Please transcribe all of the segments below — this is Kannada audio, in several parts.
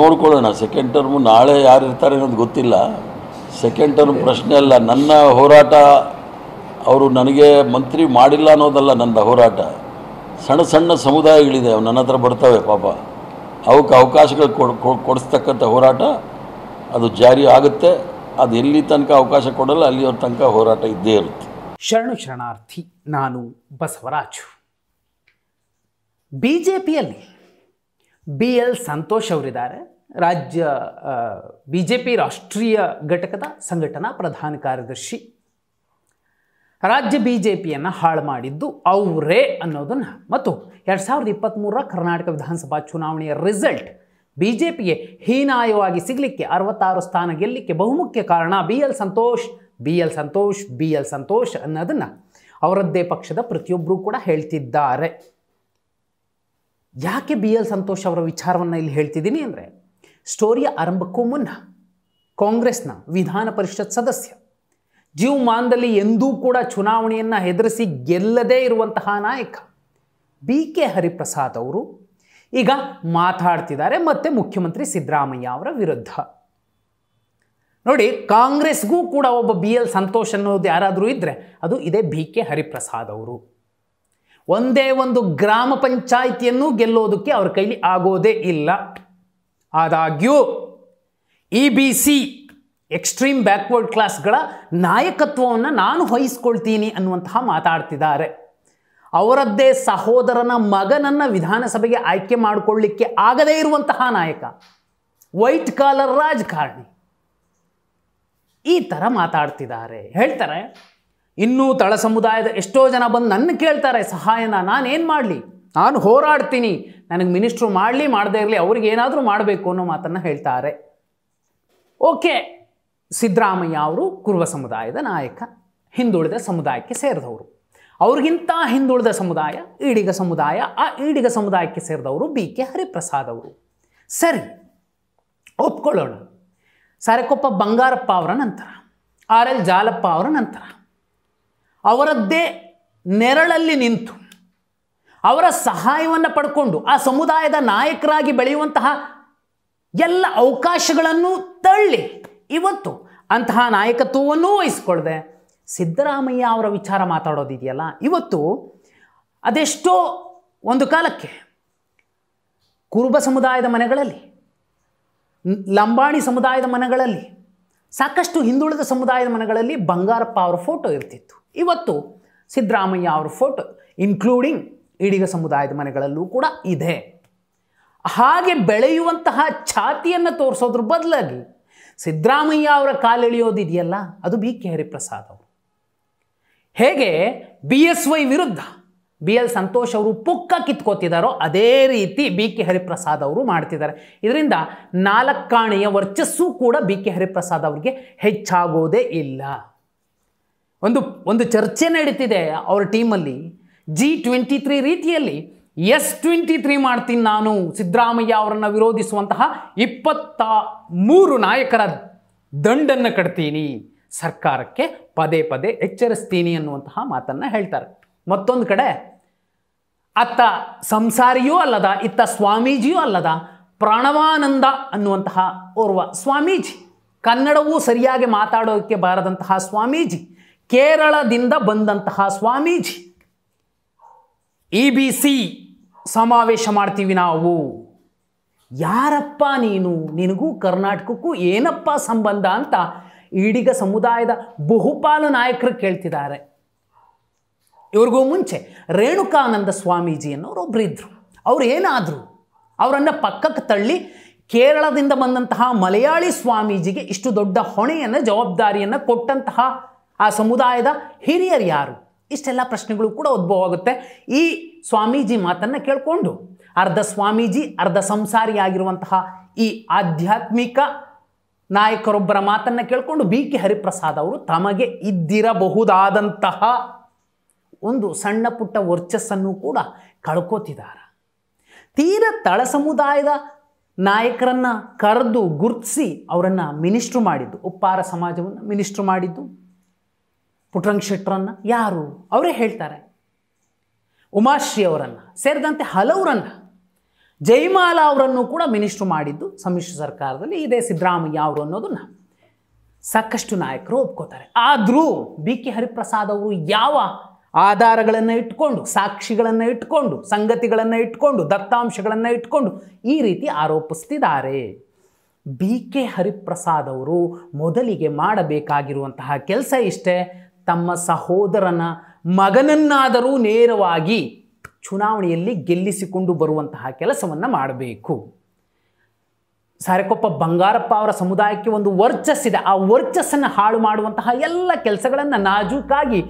ನೋಡ್ಕೊಳ್ಳೋಣ ಸೆಕೆಂಡ್ ಟರ್ಮು ನಾಳೆ ಯಾರು ಇರ್ತಾರೆ ಅನ್ನೋದು ಗೊತ್ತಿಲ್ಲ ಸೆಕೆಂಡ್ ಟರ್ಮ್ ಪ್ರಶ್ನೆ ಅಲ್ಲ ನನ್ನ ಹೋರಾಟ ಅವರು ನನಗೆ ಮಂತ್ರಿ ಮಾಡಿಲ್ಲ ಅನ್ನೋದಲ್ಲ ನನ್ನ ಹೋರಾಟ ಸಣ್ಣ ಸಣ್ಣ ಸಮುದಾಯಗಳಿದೆ ನನ್ನ ಹತ್ರ ಬರ್ತವೆ ಪಾಪ ಅವಕ್ಕೆ ಅವಕಾಶಗಳು ಕೊಡಿಸ್ತಕ್ಕಂಥ ಹೋರಾಟ ಅದು ಜಾರಿ ಆಗುತ್ತೆ ಅದು ಎಲ್ಲಿ ತನಕ ಅವಕಾಶ ಕೊಡಲ್ಲ ಅಲ್ಲಿಯವ್ರ ತನಕ ಹೋರಾಟ ಇದ್ದೇ ಇರುತ್ತೆ ಶರಣು ಶರಣಾರ್ಥಿ ನಾನು ಬಸವರಾಜು ಬಿ ಜೆ ಪಿಯಲ್ಲಿ ಬಿ ಎಲ್ ಸಂತೋಷ್ ಅವರಿದ್ದಾರೆ ರಾಜ್ಯ ಬಿ ಜೆ ಪಿ ರಾಷ್ಟ್ರೀಯ ಘಟಕದ ಸಂಘಟನಾ ಪ್ರಧಾನ ಕಾರ್ಯದರ್ಶಿ ರಾಜ್ಯ ಬಿ ಜೆ ಪಿಯನ್ನು ಹಾಳು ಮಾಡಿದ್ದು ಅವರೇ ಅನ್ನೋದನ್ನು ಮತ್ತು ಎರಡು ಸಾವಿರದ ಇಪ್ಪತ್ತ್ಮೂರರ ಕರ್ನಾಟಕ ವಿಧಾನಸಭಾ ಚುನಾವಣೆಯ ರಿಸಲ್ಟ್ ಬಿ ಜೆ ಪಿಗೆ ಹೀನಾಯವಾಗಿ ಸಿಗಲಿಕ್ಕೆ ಅರವತ್ತಾರು ಸ್ಥಾನ ಗೆಲ್ಲಲಿಕ್ಕೆ ಬಹುಮುಖ್ಯ ಕಾರಣ B L Santosh B L Santosh B L Santosh ಅನ್ನೋದನ್ನು ಅವರದ್ದೇ ಪಕ್ಷದ ಪ್ರತಿಯೊಬ್ಬರೂ ಕೂಡ ಹೇಳ್ತಿದ್ದಾರೆ ಯಾಕೆ ಬಿ ಎಲ್ ಸಂತೋಷ್ ಅವರ ವಿಚಾರವನ್ನು ಇಲ್ಲಿ ಹೇಳ್ತಿದ್ದೀನಿ ಅಂದರೆ ಸ್ಟೋರಿಯ ಆರಂಭಕ್ಕೂ ಮುನ್ನ ಕಾಂಗ್ರೆಸ್ನ ವಿಧಾನ ಪರಿಷತ್ ಸದಸ್ಯ ಜೀವಮಾನದಲ್ಲಿ ಎಂದೂ ಕೂಡ ಚುನಾವಣೆಯನ್ನು ಹೆದರಿಸಿ ಗೆಲ್ಲದೇ ಇರುವಂತಹ ನಾಯಕ ಬಿ ಕೆ ಹರಿಪ್ರಸಾದ್ ಅವರು ಈಗ ಮಾತಾಡ್ತಿದ್ದಾರೆ ಮತ್ತೆ ಮುಖ್ಯಮಂತ್ರಿ ಸಿದ್ದರಾಮಯ್ಯ ಅವರ ವಿರುದ್ಧ ನೋಡಿ ಕಾಂಗ್ರೆಸ್ಗೂ ಕೂಡ ಒಬ್ಬ ಬಿ ಎಲ್ ಸಂತೋಷ್ ಅನ್ನೋದು ಯಾರಾದರೂ ಇದ್ದರೆ ಅದು ಇದೇ ಬಿ ಕೆ ಹರಿಪ್ರಸಾದ್ ಅವರು ಒಂದೇ ಒಂದು ಗ್ರಾಮ ಪಂಚಾಯಿತಿಯನ್ನು ಗೆಲ್ಲೋದಕ್ಕೆ ಅವ್ರ ಕೈಲಿ ಆಗೋದೇ ಇಲ್ಲ ಆದಾಗ್ಯೂ E B C extreme backward ಕ್ಲಾಸ್ಗಳ ನಾಯಕತ್ವವನ್ನು ನಾನು ವಹಿಸ್ಕೊಳ್ತೀನಿ ಅನ್ನುವಂತಹ ಮಾತಾಡ್ತಿದ್ದಾರೆ ಅವರದ್ದೇ ಸಹೋದರನ ಮಗನನ್ನ ವಿಧಾನಸಭೆಗೆ ಆಯ್ಕೆ ಮಾಡಿಕೊಳ್ಳಿಕ್ಕೆ ಆಗದೇ ಇರುವಂತಹ ನಾಯಕ ವೈಟ್ ಕಾಲರ್ ರಾಜಕಾರಣಿ ಈ ಥರ ಮಾತಾಡ್ತಿದ್ದಾರೆ ಹೇಳ್ತಾರೆ ಇನ್ನೂ ತಳ ಸಮುದಾಯದ ಎಷ್ಟೋ ಜನ ಬಂದು ನನ್ನ ಕೇಳ್ತಾರೆ ಸಹಾಯನ ನಾನೇನು ಮಾಡಲಿ ನಾನು ಹೋರಾಡ್ತೀನಿ ನನಗೆ ಮಿನಿಸ್ಟ್ರು ಮಾಡಲಿ ಮಾಡದೇ ಇರಲಿ ಅವ್ರಿಗೆ ಏನಾದರೂ ಮಾಡಬೇಕು ಅನ್ನೋ ಮಾತನ್ನು ಹೇಳ್ತಾರೆ ಓಕೆ ಸಿದ್ದರಾಮಯ್ಯ ಅವರು ಕುರುವ ಸಮುದಾಯದ ನಾಯಕ ಹಿಂದುಳಿದ ಸಮುದಾಯಕ್ಕೆ ಸೇರಿದವರು ಅವ್ರಿಗಿಂತ ಹಿಂದುಳಿದ ಸಮುದಾಯ ಈಡಿಗ ಸಮುದಾಯ ಆ ಈಡಿಗ ಸಮುದಾಯಕ್ಕೆ ಸೇರಿದವರು ಬಿ ಕೆ ಹರಿಪ್ರಸಾದ್ ಅವರು ಸರಿ ಒಪ್ಕೊಳ್ಳೋಣ ಸರಕೊಪ್ಪ ಬಂಗಾರಪ್ಪ ಅವರ ನಂತರ ಆರ್ ಎಲ್ ಜಾಲಪ್ಪ ಅವರ ನಂತರ ಅವರದ್ದೇ ನೆರಳಲ್ಲಿ ನಿಂತು ಅವರ ಸಹಾಯವನ್ನು ಪಡ್ಕೊಂಡು ಆ ಸಮುದಾಯದ ನಾಯಕರಾಗಿ ಬೆಳೆಯುವಂತಹ ಎಲ್ಲ ಅವಕಾಶಗಳನ್ನು ತಳ್ಳಿ ಇವತ್ತು ಅಂತಹ ನಾಯಕತ್ವವನ್ನೂ ವಹಿಸ್ಕೊಳ್ಳದೆ ಸಿದ್ದರಾಮಯ್ಯ ಅವರ ವಿಚಾರ ಮಾತಾಡೋದಿದೆಯಲ್ಲ ಇವತ್ತು ಅದೆಷ್ಟೋ ಒಂದು ಕಾಲಕ್ಕೆ ಕುರುಬ ಸಮುದಾಯದ ಮನೆಗಳಲ್ಲಿ ಲಂಬಾಣಿ ಸಮುದಾಯದ ಮನೆಗಳಲ್ಲಿ ಸಾಕಷ್ಟು ಹಿಂದುಳಿದ ಸಮುದಾಯದ ಮನೆಗಳಲ್ಲಿ ಬಂಗಾರಪ್ಪ ಅವರ ಫೋಟೋ ಇರ್ತಿತ್ತು ಇವತ್ತು ಸಿದ್ದರಾಮಯ್ಯ ಅವರ ಫೋಟೋ ಇನ್ಕ್ಲೂಡಿಂಗ್ ಈಡಿಗ ಸಮುದಾಯದ ಮನೆಗಳಲ್ಲೂ ಕೂಡ ಇದೆ ಹಾಗೆ ಬೆಳೆಯುವಂತಹ ಛಾತಿಯನ್ನು ತೋರಿಸೋದ್ರ ಬದಲಾಗಿ ಸಿದ್ದರಾಮಯ್ಯ ಅವರ ಕಾಲೆಳೆಯೋದಿದೆಯಲ್ಲ ಅದು ಬಿ ಕೆ ಹರಿಪ್ರಸಾದ್ ಅವರು ಹೇಗೆ ಬಿ ಎಸ್ ವೈ ವಿರುದ್ಧ ಬಿ ಎಲ್ ಸಂತೋಷ್ ಅವರು ಪುಕ್ಕ ಕಿತ್ಕೋತಿದ್ದಾರೋ ಅದೇ ರೀತಿ ಬಿ ಕೆ ಹರಿಪ್ರಸಾದ್ ಅವರು ಮಾಡ್ತಿದ್ದಾರೆ ಇದರಿಂದ ನಾಲ್ಕಾಣೆಯ ವರ್ಚಸ್ಸು ಕೂಡ ಬಿ ಕೆ ಹರಿಪ್ರಸಾದ್ ಅವರಿಗೆ ಹೆಚ್ಚಾಗೋದೇ ಇಲ್ಲ ಒಂದು ಒಂದು ಚರ್ಚೆ ನಡೀತಿದೆ ಅವ್ರ ಟೀಮಲ್ಲಿ ಜಿ ಟ್ವೆಂಟಿ ತ್ರೀ ರೀತಿಯಲ್ಲಿ ಎಸ್ ಟ್ವೆಂಟಿ ತ್ರೀ ಮಾಡ್ತೀನಿ ನಾನು ಸಿದ್ದರಾಮಯ್ಯ ಅವರನ್ನು ವಿರೋಧಿಸುವಂತಹ ಇಪ್ಪತ್ತ ಮೂರು ನಾಯಕರ ದಂಡನ್ನು ಕಟ್ತೀನಿ ಸರ್ಕಾರಕ್ಕೆ ಪದೇ ಪದೇ ಎಚ್ಚರಿಸ್ತೀನಿ ಅನ್ನುವಂತಹ ಮಾತನ್ನು ಹೇಳ್ತಾರೆ ಮತ್ತೊಂದು ಕಡೆ ಅತ್ತ ಸಂಸಾರಿಯೂ ಅಲ್ಲದ ಇತ್ತ ಸ್ವಾಮೀಜಿಯೂ ಅಲ್ಲದ ಪ್ರಾಣವಾನಂದ ಅನ್ನುವಂತಹ ಓರ್ವ ಸ್ವಾಮೀಜಿ ಕನ್ನಡವೂ ಸರಿಯಾಗಿ ಮಾತಾಡೋಕ್ಕೆ ಬಾರದಂತಹ ಸ್ವಾಮೀಜಿ ಕೇರಳದಿಂದ ಬಂದಂತಹ ಸ್ವಾಮೀಜಿ ಇ ಬಿ ಸಿ ಸಮಾವೇಶ ಮಾಡ್ತೀವಿ ನಾವು ಯಾರಪ್ಪ ನೀನು ನಿನಗೂ ಕರ್ನಾಟಕಕ್ಕೂ ಏನಪ್ಪ ಸಂಬಂಧ ಅಂತ ಈಡಿಗ ಸಮುದಾಯದ ಬಹುಪಾಲು ನಾಯಕರು ಕೇಳ್ತಿದ್ದಾರೆ ಇವ್ರಿಗೂ ಮುಂಚೆ ರೇಣುಕಾನಂದ ಸ್ವಾಮೀಜಿ ಅನ್ನೋರು ಒಬ್ಬರಿದ್ದರು ಅವ್ರು ಏನಾದರು ಅವರನ್ನು ಪಕ್ಕಕ್ಕೆ ತಳ್ಳಿ ಕೇರಳದಿಂದ ಬಂದಂತಹ ಮಲಯಾಳಿ ಸ್ವಾಮೀಜಿಗೆ ಇಷ್ಟು ದೊಡ್ಡ ಹೊಣೆಯನ್ನು ಜವಾಬ್ದಾರಿಯನ್ನು ಕೊಟ್ಟಂತಹ ಆ ಸಮುದಾಯದ ಹಿರಿಯರು ಯಾರು ಇಷ್ಟೆಲ್ಲ ಪ್ರಶ್ನೆಗಳು ಕೂಡ ಉದ್ಭವವಾಗುತ್ತೆ ಈ ಸ್ವಾಮೀಜಿ ಮಾತನ್ನು ಕೇಳಿಕೊಂಡು ಅರ್ಧ ಸ್ವಾಮೀಜಿ ಅರ್ಧ ಸಂಸಾರಿಯಾಗಿರುವಂತಹ ಈ ಆಧ್ಯಾತ್ಮಿಕ ನಾಯಕರೊಬ್ಬರ ಮಾತನ್ನು ಕೇಳಿಕೊಂಡು ಬಿ ಕೆ ಹರಿಪ್ರಸಾದ್ ಅವರು ತಮಗೆ ಇದ್ದಿರಬಹುದಾದಂತಹ ಒಂದು ಸಣ್ಣ ಪುಟ್ಟ ವರ್ಚಸ್ಸನ್ನು ಕೂಡ ಕಳ್ಕೋತಿದ್ದಾರೆ ತೀರ ತಳ ಸಮುದಾಯದ ನಾಯಕರನ್ನು ಕರೆದು ಗುರುತಿಸಿ ಅವರನ್ನು ಮಿನಿಸ್ಟ್ರು ಮಾಡಿದ್ದು ಉಪ್ಪಾರ ಸಮಾಜವನ್ನು ಮಿನಿಸ್ಟ್ರು ಮಾಡಿದ್ದು ಪುಟ್ರಂಗ್ ಶೆಟ್ರನ್ನು ಯಾರು ಅವರೇ ಹೇಳ್ತಾರೆ ಉಮಾಶ್ರೀ ಅವರನ್ನು ಸೇರಿದಂತೆ ಹಲವರನ್ನು ಜೈಮಾಲಾ ಅವರನ್ನು ಕೂಡ ಮಿನಿಸ್ಟ್ರು ಮಾಡಿದ್ದು ಸಮ್ಮಿಶ್ರ ಸರ್ಕಾರದಲ್ಲಿ ಇದೇ ಸಿದ್ದರಾಮಯ್ಯ ಅವರು ಅನ್ನೋದನ್ನು ಸಾಕಷ್ಟು ನಾಯಕರು ಒಪ್ಕೋತಾರೆ ಆದರೂ ಬಿ ಕೆ ಹರಿಪ್ರಸಾದ್ ಅವರು ಯಾವ ಆಧಾರಗಳನ್ನು ಇಟ್ಕೊಂಡು ಸಾಕ್ಷಿಗಳನ್ನು ಇಟ್ಕೊಂಡು ಸಂಗತಿಗಳನ್ನು ಇಟ್ಕೊಂಡು ದತ್ತಾಂಶಗಳನ್ನು ಇಟ್ಕೊಂಡು ಈ ರೀತಿ ಆರೋಪಿಸ್ತಿದ್ದಾರೆ ಬಿ ಕೆ ಹರಿಪ್ರಸಾದ್ ಅವರು ಮೊದಲಿಗೆ ಮಾಡಬೇಕಾಗಿರುವಂತಹ ಕೆಲಸ ಇಷ್ಟೇ ತಮ್ಮ ಸಹೋದರನ ಮಗನನ್ನಾದರೂ ನೇರವಾಗಿ ಚುನಾವಣೆಯಲ್ಲಿ ಗೆಲ್ಲಿಸಿಕೊಂಡು ಬರುವಂತಹ ಕೆಲಸವನ್ನು ಮಾಡಬೇಕು ಸಾರಕೊಪ್ಪ ಬಂಗಾರಪ್ಪ ಅವರ ಸಮುದಾಯಕ್ಕೆ ಒಂದು ವರ್ಚಸ್ಸಿದೆ ಆ ವರ್ಚಸ್ಸನ್ನು ಹಾಳು ಮಾಡುವಂತಹ ಎಲ್ಲ ಕೆಲಸಗಳನ್ನು ನಾಜೂಕಾಗಿ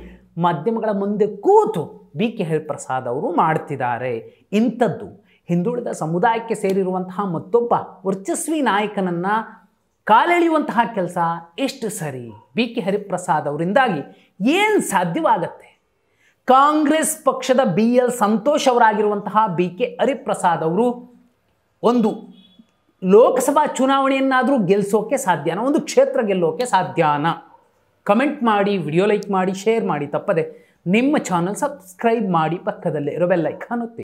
ಮಾಧ್ಯಮಗಳ ಮುಂದೆ ಕೂತು ಬಿ ಕೆ ಹರಿಪ್ರಸಾದ್ ಅವರು ಮಾಡ್ತಿದ್ದಾರೆ ಇಂಥದ್ದು ಹಿಂದುಳಿದ ಸಮುದಾಯಕ್ಕೆ ಸೇರಿರುವಂತಹ ಮತ್ತೊಬ್ಬ ವರ್ಚಸ್ವಿ ನಾಯಕನನ್ನು ಕಾಲೆಳೆಯುವಂತಹ ಕೆಲಸ ಎಷ್ಟು ಸರಿ ಬಿ ಕೆ ಹರಿಪ್ರಸಾದ್ ಅವರಿಂದಾಗಿ ಏನು ಸಾಧ್ಯವಾಗತ್ತೆ ಕಾಂಗ್ರೆಸ್ ಪಕ್ಷದ ಬಿ ಎಲ್ ಸಂತೋಷ್ ಅವರಾಗಿರುವಂತಹ ಬಿ ಕೆ ಹರಿಪ್ರಸಾದ್ ಅವರು ಒಂದು ಲೋಕಸಭಾ ಚುನಾವಣೆಯನ್ನಾದರೂ ಗೆಲ್ಲಿಸೋಕೆ ಸಾಧ್ಯನ ಒಂದು ಕ್ಷೇತ್ರ ಗೆಲ್ಲೋಕೆ ಸಾಧ್ಯನಾ ಕಮೆಂಟ್ ಮಾಡಿ ವಿಡಿಯೋ ಲೈಕ್ ಮಾಡಿ ಶೇರ್ ಮಾಡಿ ತಪ್ಪದೆ ನಿಮ್ಮ ಚಾನಲ್ ಸಬ್ಸ್ಕ್ರೈಬ್ ಮಾಡಿ ಪಕ್ಕದಲ್ಲೇ ಇರೋ ಬೆಲ್ಲೈಕ್ ಅನ್ನುತ್ತೆ